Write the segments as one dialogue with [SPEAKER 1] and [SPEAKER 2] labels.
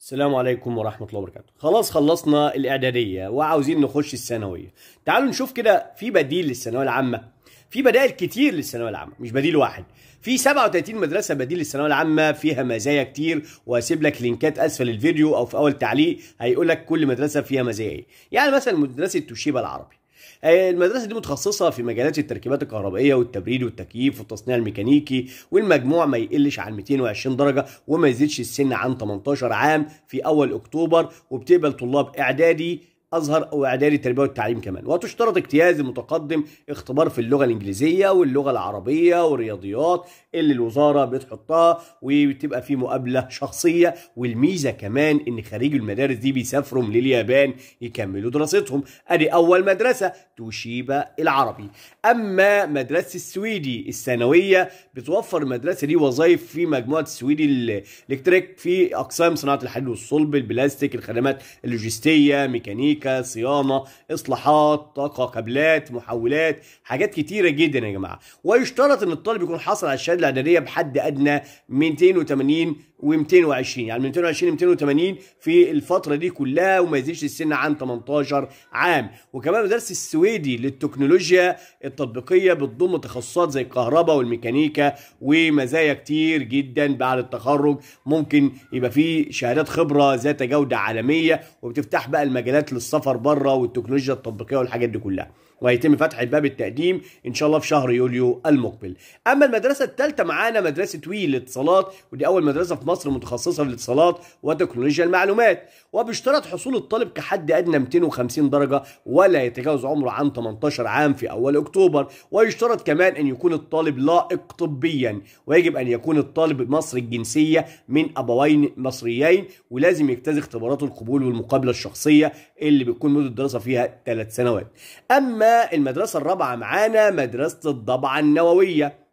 [SPEAKER 1] السلام عليكم ورحمة الله وبركاته خلاص خلصنا الإعدادية وعاوزين نخش الثانوية تعالوا نشوف كده في بديل للثانوية العامة في بدائل كتير للثانويه العامه مش بديل واحد في 37 مدرسه بديل للثانويه العامه فيها مزايا كتير وهسيب لك لينكات اسفل الفيديو او في اول تعليق هيقول لك كل مدرسه فيها مزايا ايه يعني مثلا مدرسه توشيبا العربي آه، المدرسة دي متخصصة في مجالات التركيبات الكهربائية والتبريد والتكييف والتصنيع الميكانيكي والمجموع ما يقلش عن 220 درجة وما يزيدش السن عن 18 عام في أول أكتوبر وبتقبل طلاب إعدادي أزهر أو إعدادي التربية والتعليم كمان وتشترط اجتياز المتقدم اختبار في اللغة الإنجليزية واللغة العربية والرياضيات اللي الوزارة بتحطها وبتبقى في مقابلة شخصية والميزة كمان إن خريج المدارس دي بيسافروا من اليابان يكملوا دراستهم أدي أول مدرسة توشيبا العربي أما مدرسة السويدي الثانوية بتوفر المدرسة دي وظائف في مجموعة السويدي الإلكتريك في أقسام صناعة الحديد والصلب البلاستيك الخدمات اللوجستية ميكانيك ميكانيكا صيانه اصلاحات طاقه كابلات محولات حاجات كتيره جدا يا جماعه ويشترط ان الطالب يكون حصل على الشهاده الاعداديه بحد ادنى 280 و220 يعني من 220 ل 280 في الفتره دي كلها وما يزيدش السن عن 18 عام وكمان المدرس السويدي للتكنولوجيا التطبيقيه بتضم تخصصات زي الكهرباء والميكانيكا ومزايا كتير جدا بعد التخرج ممكن يبقى فيه شهادات خبره ذات جوده عالميه وبتفتح بقى المجالات للصحة والسفر بره والتكنولوجيا التطبيقيه والحاجات دي كلها وهيتم فتح باب التقديم ان شاء الله في شهر يوليو المقبل اما المدرسه الثالثه معانا مدرسه وي للاتصالات ودي اول مدرسه في مصر متخصصه في الاتصالات وتكنولوجيا المعلومات وبيشترط حصول الطالب كحد ادنى 250 درجه ولا يتجاوز عمره عن 18 عام في اول اكتوبر ويشترط كمان ان يكون الطالب لائق طبيا ويجب ان يكون الطالب مصري الجنسيه من ابوين مصريين ولازم يجتاز اختبارات القبول والمقابله الشخصيه اللي بتكون مده الدراسه فيها 3 سنوات اما المدرسة الرابعة معانا مدرسة الضبعة النووية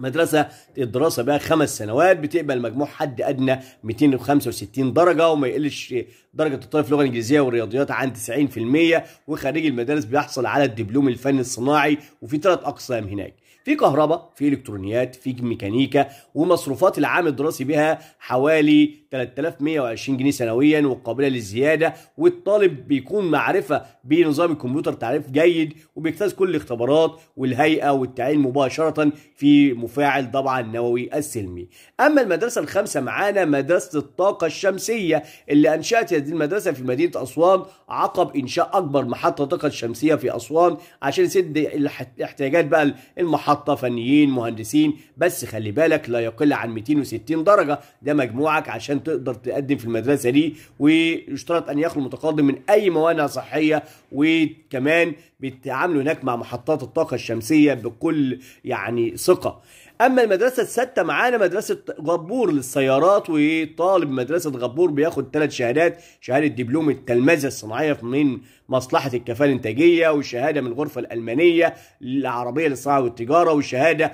[SPEAKER 1] مدرسة الدراسة بقى خمس سنوات بتقبل مجموع حد أدنى 265 درجة وما يقلش درجة الطالب في اللغة الإنجليزية والرياضيات عن 90% وخريج المدارس بيحصل على الدبلوم الفني الصناعي وفي ثلاث أقسام هناك في كهرباء في الكترونيات في ميكانيكا ومصروفات العام الدراسي بها حوالي 3120 جنيه سنويا وقابله للزياده والطالب بيكون معرفه بنظام الكمبيوتر تعريف جيد وبيجتاز كل الاختبارات والهيئه والتعيين مباشره في مفاعل طبعا النووي السلمي. اما المدرسه الخامسه معانا مدرسه الطاقه الشمسيه اللي انشات هذه المدرسه في مدينه اسوان عقب انشاء اكبر محطه طاقه شمسيه في اسوان عشان يسد الاحتياجات بقى المحطه حاطه فنيين مهندسين بس خلي بالك لا يقل عن 260 درجه ده مجموعك عشان تقدر تقدم في المدرسه دي ويشترط ان يخلو متقدم من اي موانع صحيه وكمان بيتعاملوا هناك مع محطات الطاقه الشمسيه بكل يعني ثقه اما المدرسه السادسه معانا مدرسه غبور للسيارات وطالب مدرسه غبور بياخد ثلاث شهادات شهاده دبلوم التلمذه الصناعيه من مصلحه الكفاءه الانتاجيه وشهاده من الغرفه الالمانيه العربيه للصناعه والتجاره وشهاده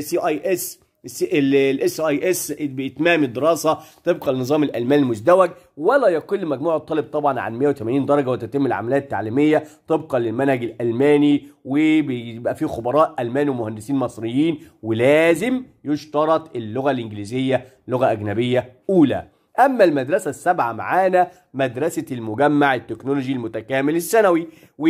[SPEAKER 1] سي اي اس الاس اي اس باتمام الدراسه طبقا للنظام الالماني المزدوج ولا يقل مجموع الطالب طبعا عن 180 درجه وتتم العمليه التعليميه طبقا للمنهج الالماني وبيبقى فيه خبراء المان ومهندسين مصريين ولازم يشترط اللغه الانجليزيه لغه اجنبيه اولى أما المدرسة السابعه معانا مدرسة المجمع التكنولوجي المتكامل الثانوي و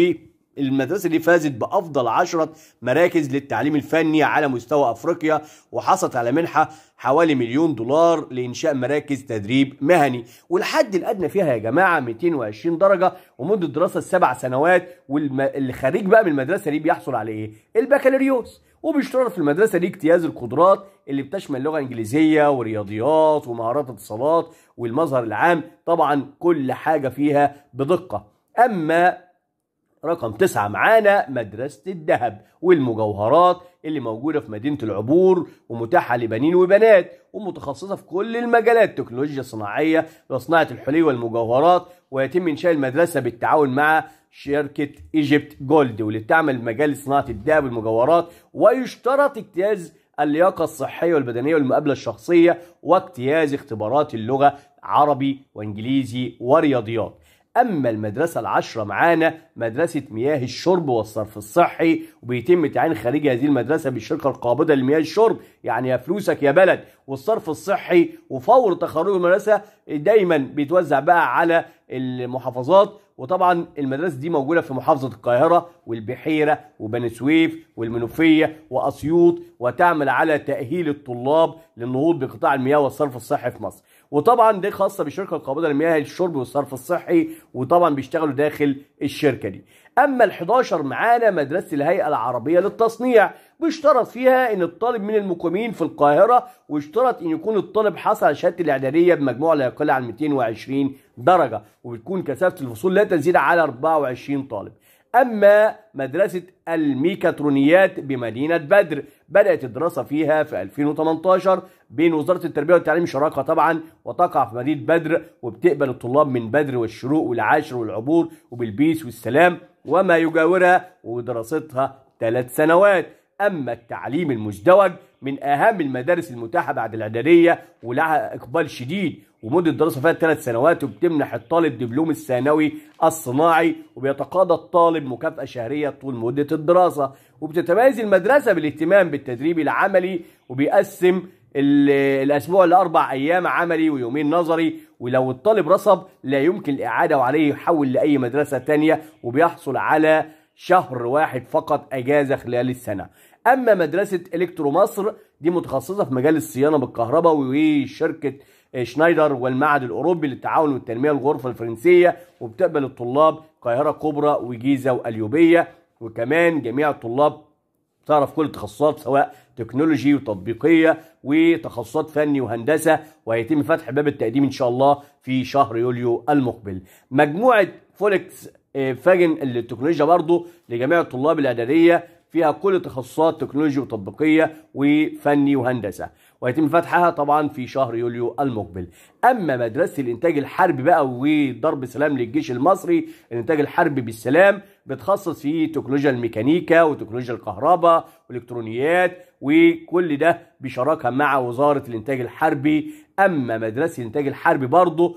[SPEAKER 1] المدرسة دي فازت بأفضل عشرة مراكز للتعليم الفني على مستوى أفريقيا وحصلت على منحة حوالي مليون دولار لإنشاء مراكز تدريب مهني والحد الأدنى فيها يا جماعة 220 درجة ومدة دراسة سبع سنوات واللي خريج بقى من المدرسة دي بيحصل على إيه؟ البكالوريوس وبيشترط في المدرسة دي اجتياز القدرات اللي بتشمل لغة إنجليزية ورياضيات ومهارات اتصالات والمظهر العام طبعا كل حاجة فيها بدقة أما رقم تسعة معانا مدرسة الذهب والمجوهرات اللي موجودة في مدينة العبور ومتاحة لبنين وبنات ومتخصصة في كل المجالات تكنولوجيا صناعية وصناعة الحلي والمجوهرات ويتم إنشاء المدرسة بالتعاون مع شركة ايجيبت جولد واللي بتعمل مجال صناعة الذهب والمجوهرات ويشترط اجتياز اللياقة الصحية والبدنية والمقابلة الشخصية واجتياز اختبارات اللغة عربي وانجليزي ورياضيات اما المدرسه العشره معانا مدرسه مياه الشرب والصرف الصحي وبيتم تعيين خريج هذه المدرسه بالشركه القابضه لمياه الشرب يعني يا فلوسك يا بلد والصرف الصحي وفور تخرج المدرسه دايما بيتوزع بقى على المحافظات وطبعا المدرسه دي موجوده في محافظه القاهره والبحيره وبني سويف والمنوفيه واسيوط وتعمل على تاهيل الطلاب للنهوض بقطاع المياه والصرف الصحي في مصر وطبعا دي خاصه بالشركه القابضه للمياه للشرب والصرف الصحي وطبعا بيشتغلوا داخل الشركه دي اما ال11 معانا مدرسه الهيئه العربيه للتصنيع بيشترط فيها ان الطالب من المقيمين في القاهره ويشترط ان يكون الطالب حصل على شهاده الاعداديه بمجموع لا يقل عن 220 درجه وبتكون كثافه الفصول لا تزيد على 24 طالب أما مدرسة الميكاترونيات بمدينة بدر بدأت الدراسة فيها في 2018 بين وزارة التربية والتعليم شراكة طبعا وتقع في مدينة بدر وبتقبل الطلاب من بدر والشروق والعاشر والعبور وبالبيس والسلام وما يجاورها ودراستها ثلاث سنوات أما التعليم المزدوج من أهم المدارس المتاحة بعد الإعدادية ولها إقبال شديد ومده الدراسه فيها ثلاث سنوات وبتمنح الطالب دبلوم الثانوي الصناعي وبيتقاضى الطالب مكافاه شهريه طول مده الدراسه وبتتميز المدرسه بالاهتمام بالتدريب العملي وبيقسم الاسبوع لاربع ايام عملي ويومين نظري ولو الطالب رصب لا يمكن الاعاده وعليه يحول لاي مدرسه ثانيه وبيحصل على شهر واحد فقط اجازه خلال السنه اما مدرسه الكترو مصر دي متخصصه في مجال الصيانه بالكهرباء وشركه آه، شنايدر والمعهد الأوروبي للتعاون والتنمية الغرفة الفرنسية وبتقبل الطلاب القاهرة كبرى وجيزة واليوبيه وكمان جميع الطلاب تعرف كل التخصصات سواء تكنولوجي وتطبيقية وتخصصات فني وهندسة وهيتم فتح باب التقديم إن شاء الله في شهر يوليو المقبل مجموعة فولكس آه، فاجن التكنولوجيا برضو لجميع الطلاب الإعدادية فيها كل تخصصات تكنولوجي وتطبيقية وفني وهندسة ويتم فتحها طبعا في شهر يوليو المقبل أما مدرسة الإنتاج الحربي بقى وضرب سلام للجيش المصري الإنتاج الحربي بالسلام بتخصص في تكنولوجيا الميكانيكا وتكنولوجيا الكهرباء والالكترونيات وكل ده بشراكه مع وزاره الانتاج الحربي اما مدرسه الانتاج الحربي برضه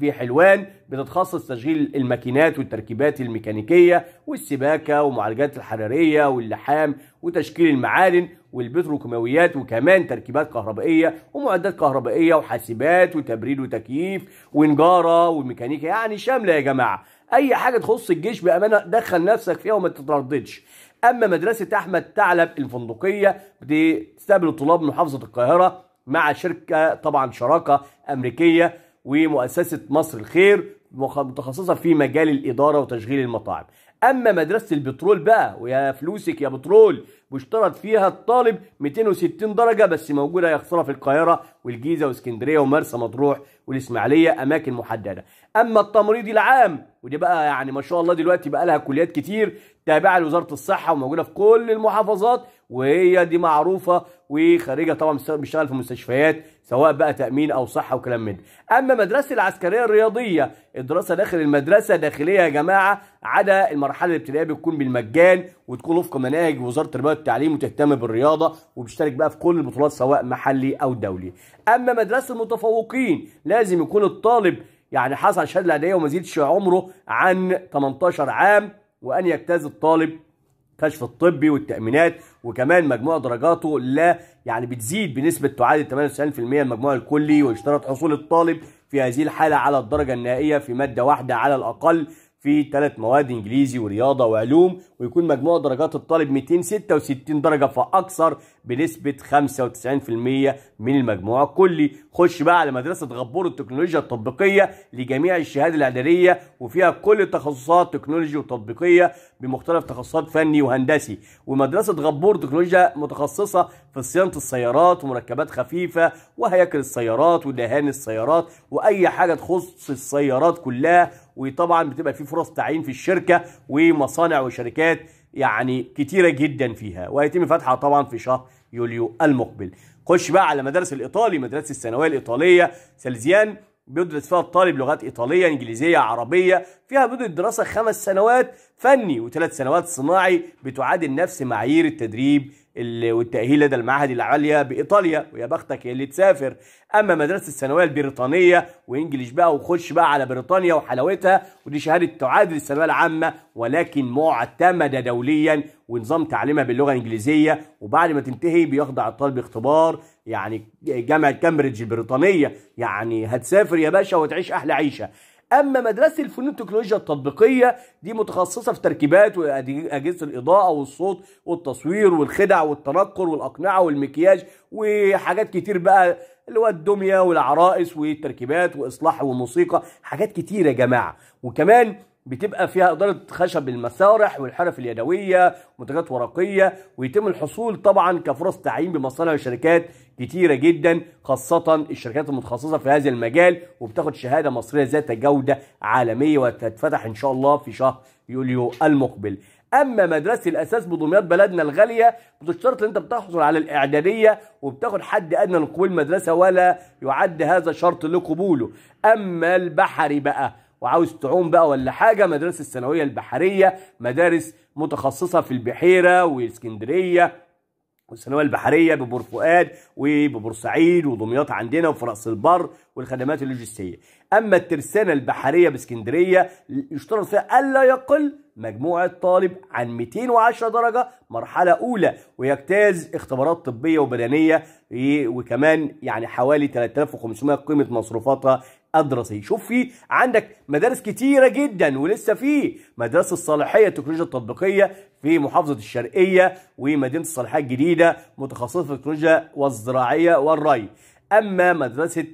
[SPEAKER 1] في حلوان بتتخصص تشغيل الماكينات والتركيبات الميكانيكيه والسباكه والمعالجات الحراريه واللحام وتشكيل المعادن والبتروكيماويات وكمان تركيبات كهربائيه ومعدات كهربائيه وحاسبات وتبريد وتكييف ونجاره وميكانيكا يعني شامله يا جماعه اي حاجه تخص الجيش بامانه دخل نفسك فيها وما تترددش اما مدرسه احمد ثعلب الفندقيه بتستقبل الطلاب من محافظه القاهره مع شركه طبعا شراكه امريكيه ومؤسسه مصر الخير متخصصه في مجال الاداره وتشغيل المطاعم اما مدرسه البترول بقى ويا فلوسك يا بترول بيشترط فيها الطالب 260 درجه بس موجوده يا خساره في القاهره والجيزه واسكندريه ومرسى مطروح والاسماعيليه اماكن محدده اما التمريض العام ودي بقى يعني ما شاء الله دلوقتي بقى لها كليات كتير تابعه لوزاره الصحه وموجوده في كل المحافظات وهي دي معروفه وخارجه طبعا بيشتغل في مستشفيات سواء بقى تامين او صحه وكلام من ده اما مدرسة العسكريه الرياضيه الدراسه داخل المدرسه داخليه يا جماعه عدا المرحله الابتدائيه بتكون بالمجان وتكون وفق مناهج وزاره التربيه والتعليم وتهتم بالرياضه وبيشترك بقى في كل البطولات سواء محلي او دولي اما مدرسه المتفوقين لازم يكون الطالب يعني حصل شهاده العدائيه وما زيدش عمره عن 18 عام وان يجتاز الطالب الكشف الطبي والتامينات وكمان مجموع درجاته لا يعني بتزيد بنسبه تعادل 98% المجموع الكلي ويشترط حصول الطالب في هذه الحاله على الدرجه النهائيه في ماده واحده على الاقل في ثلاث مواد انجليزي ورياضه وعلوم ويكون مجموع درجات الطالب 266 درجه فاكثر بنسبه 95% من المجموع الكلي خش بقى على مدرسه غبور التكنولوجيا التطبيقيه لجميع الشهاده الاعداديه وفيها كل التخصصات تكنولوجي وتطبيقيه بمختلف تخصصات فني وهندسي ومدرسه غبور تكنولوجيا متخصصه في صيانه السيارات ومركبات خفيفه وهياكل السيارات ودهان السيارات واي حاجه تخص السيارات كلها وطبعا بتبقى في فرص تعيين في الشركه ومصانع وشركات يعني كتيره جدا فيها وهيتم فتحها طبعا في شهر يوليو المقبل خش بقى على مدارس الايطالي مدرسه الثانويه الايطاليه سلزيان بيدرس فيها الطالب لغات ايطاليه انجليزيه عربيه فيها مده الدراسه خمس سنوات فني وثلاث سنوات صناعي بتعادل نفس معايير التدريب والتأهيل لدى المعاهد العالية بإيطاليا ويا بختك اللي تسافر أما مدرسة الثانوية البريطانية وإنجليش بقى وخش بقى على بريطانيا وحلاوتها ودي شهادة تعادل الثانوية العامة ولكن معتمدة دوليا ونظام تعليمها باللغة الإنجليزية وبعد ما تنتهي بيخضع الطالب اختبار يعني جامعة كامبريدج البريطانية يعني هتسافر يا باشا وتعيش أحلى عيشة اما مدرسه الفنون والتكنولوجيا التطبيقيه دي متخصصه في تركيبات واجهزه الاضاءه والصوت والتصوير والخدع والتنقر والاقنعه والمكياج وحاجات كتير بقى اللي هو الدميه والعرائس والتركيبات واصلاح وموسيقى حاجات كتير يا جماعه وكمان بتبقى فيها إدارة خشب المسارح والحرف اليدوية ومنتجات ورقية ويتم الحصول طبعا كفرص تعيين بمصانع وشركات كتيرة جدا خاصة الشركات المتخصصة في هذا المجال وبتاخد شهادة مصرية ذات جودة عالمية وتتفتح إن شاء الله في شهر يوليو المقبل اما مدرسه الاساس بدمياط بلدنا الغاليه بتشترط ان انت بتحصل على الاعداديه وبتاخد حد ادنى لقبول المدرسه ولا يعد هذا شرط لقبوله اما البحري بقى وعاوز تعوم بقى ولا حاجه مدارس الثانويه البحريه مدارس متخصصه في البحيره والاسكندريه والثانويه البحريه ببور فؤاد وببورسعيد ودمياط عندنا وفي راس البر والخدمات اللوجستيه. اما الترسانه البحريه باسكندريه يشترط فيها الا يقل مجموع الطالب عن 210 درجه مرحله اولى ويجتاز اختبارات طبيه وبدنيه وكمان يعني حوالي 3500 قيمه مصروفاتها الدراسيه شوف في عندك مدارس كتيره جدا ولسه في مدرسة الصالحيه التكنولوجيا التطبيقيه في محافظه الشرقيه ومدينه الصالحيه الجديده متخصصه في التكنولوجيا والزراعيه والري اما مدرسه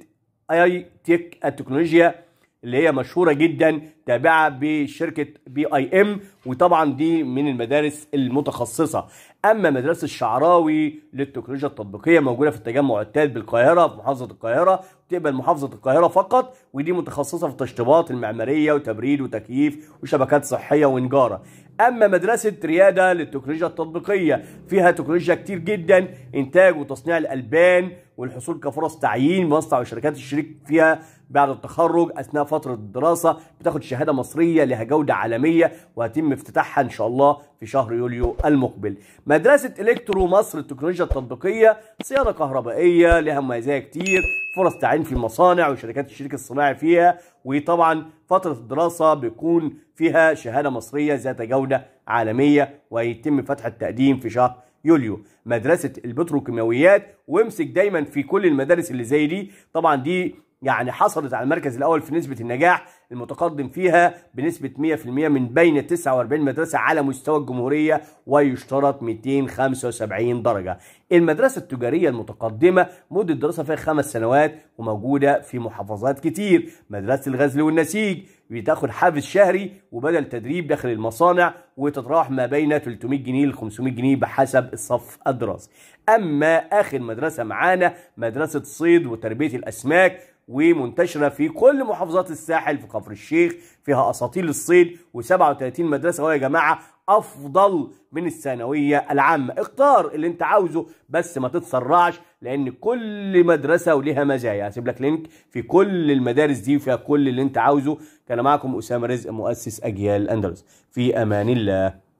[SPEAKER 1] اي تك التكنولوجيا اللي هي مشهورة جدا تابعة بشركة بي اي ام وطبعا دي من المدارس المتخصصة اما مدرسة الشعراوي للتكنولوجيا التطبيقية موجودة في التجمع الثالث بالقاهرة في محافظة القاهرة تقبل محافظة القاهرة فقط ودي متخصصة في التشطيبات المعمارية وتبريد وتكييف وشبكات صحية ونجارة اما مدرسة ريادة للتكنولوجيا التطبيقية فيها تكنولوجيا كتير جدا انتاج وتصنيع الالبان والحصول كفرص تعيين مصنع وشركات الشريك فيها بعد التخرج اثناء فتره الدراسه بتاخد شهاده مصريه لها جوده عالميه وهيتم افتتاحها ان شاء الله في شهر يوليو المقبل. مدرسه الكترو مصر التكنولوجيا التطبيقيه صيانه كهربائيه لها مميزات كتير فرص تعيين في المصانع وشركات الشريك الصناعي فيها وطبعا فتره الدراسه بيكون فيها شهاده مصريه ذات جوده عالميه وهيتم فتح التقديم في شهر يوليو مدرسه البتروكيماويات وامسك دايما في كل المدارس اللي زي دي طبعا دي يعني حصلت على المركز الأول في نسبة النجاح المتقدم فيها بنسبة 100% من بين 49 مدرسة على مستوى الجمهورية ويشترط 275 درجة المدرسة التجارية المتقدمة مدة الدراسه فيها خمس سنوات وموجودة في محافظات كتير مدرسة الغزل والنسيج بتاخد حافز شهري وبدل تدريب داخل المصانع وتتراوح ما بين 300 جنيه ل 500 جنيه بحسب الصف الدراسي اما اخر مدرسه معانا مدرسه صيد وتربيه الاسماك ومنتشره في كل محافظات الساحل في كفر الشيخ فيها اساطيل الصيد و37 مدرسه يا جماعه افضل من الثانويه العامه اختار اللي انت عاوزه بس ما تتسرعش لان كل مدرسه وليها مزايا هسيب لك لينك في كل المدارس دي وفيها كل اللي انت عاوزه كان معكم اسامه رزق مؤسس اجيال اندلس في امان الله